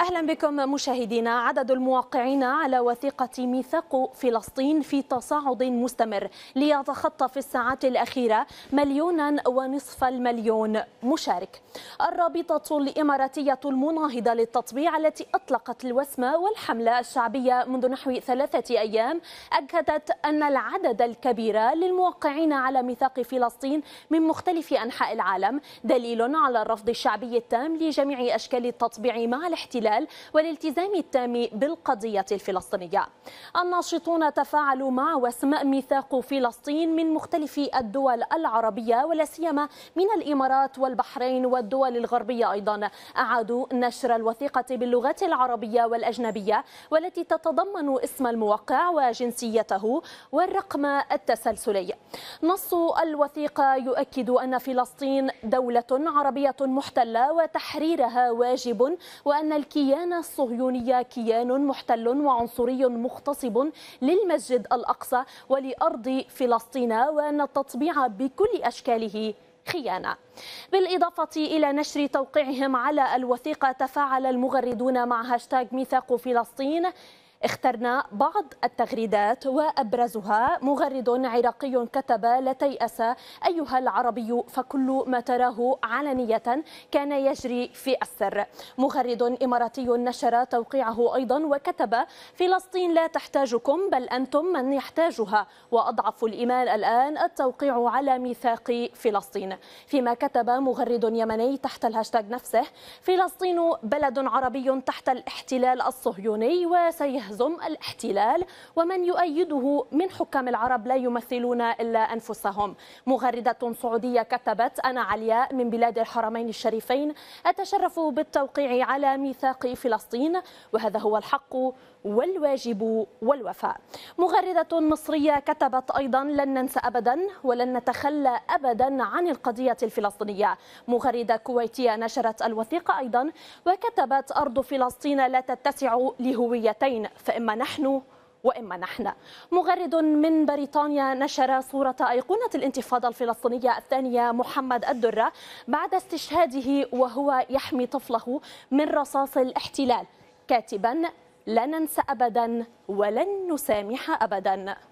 أهلا بكم مشاهدينا عدد الموقعين على وثيقة ميثاق فلسطين في تصاعد مستمر ليتخطى في الساعات الأخيرة مليونا ونصف المليون مشارك الرابطة الإماراتية المناهضة للتطبيع التي أطلقت الوسمة والحملة الشعبية منذ نحو ثلاثة أيام أكدت أن العدد الكبير للموقعين على ميثاق فلسطين من مختلف أنحاء العالم دليل على الرفض الشعبي التام لجميع أشكال التطبيع مع الاحتلال الاحتلال والالتزام التام بالقضية الفلسطينية الناشطون تفاعلوا مع وسم ميثاق فلسطين من مختلف الدول العربية ولا سيما من الإمارات والبحرين والدول الغربية أيضا أعادوا نشر الوثيقة باللغات العربية والأجنبية والتي تتضمن اسم الموقع وجنسيته والرقم التسلسلي نص الوثيقة يؤكد أن فلسطين دولة عربية محتلة وتحريرها واجب وأن الكيان الكيان الصهيونية كيان محتل وعنصري مغتصب للمسجد الأقصى ولأرض فلسطين وأن التطبيع بكل أشكاله خيانة بالإضافة إلى نشر توقيعهم على الوثيقة تفاعل المغردون مع هاشتاغ ميثاق فلسطين اخترنا بعض التغريدات وأبرزها مغرد عراقي كتب لا تيأس أيها العربي فكل ما تراه علنية كان يجري في السر مغرد إماراتي نشر توقيعه أيضا وكتب فلسطين لا تحتاجكم بل أنتم من يحتاجها وأضعف الإيمان الآن التوقيع على ميثاق فلسطين فيما كتب مغرد يمني تحت الهاشتاج نفسه فلسطين بلد عربي تحت الاحتلال الصهيوني وسيه يهزم الاحتلال ومن يؤيده من حكام العرب لا يمثلون إلا أنفسهم مغردة سعودية كتبت أنا علياء من بلاد الحرمين الشريفين أتشرف بالتوقيع على ميثاق فلسطين وهذا هو الحق والواجب والوفاء مغردة مصرية كتبت أيضا لن ننسى أبدا ولن نتخلى أبدا عن القضية الفلسطينية مغردة كويتية نشرت الوثيقة أيضا وكتبت أرض فلسطين لا تتسع لهويتين فإما نحن واما نحن. مغرد من بريطانيا نشر صوره ايقونه الانتفاضه الفلسطينيه الثانيه محمد الدره بعد استشهاده وهو يحمي طفله من رصاص الاحتلال كاتبا لا ننسى ابدا ولن نسامح ابدا.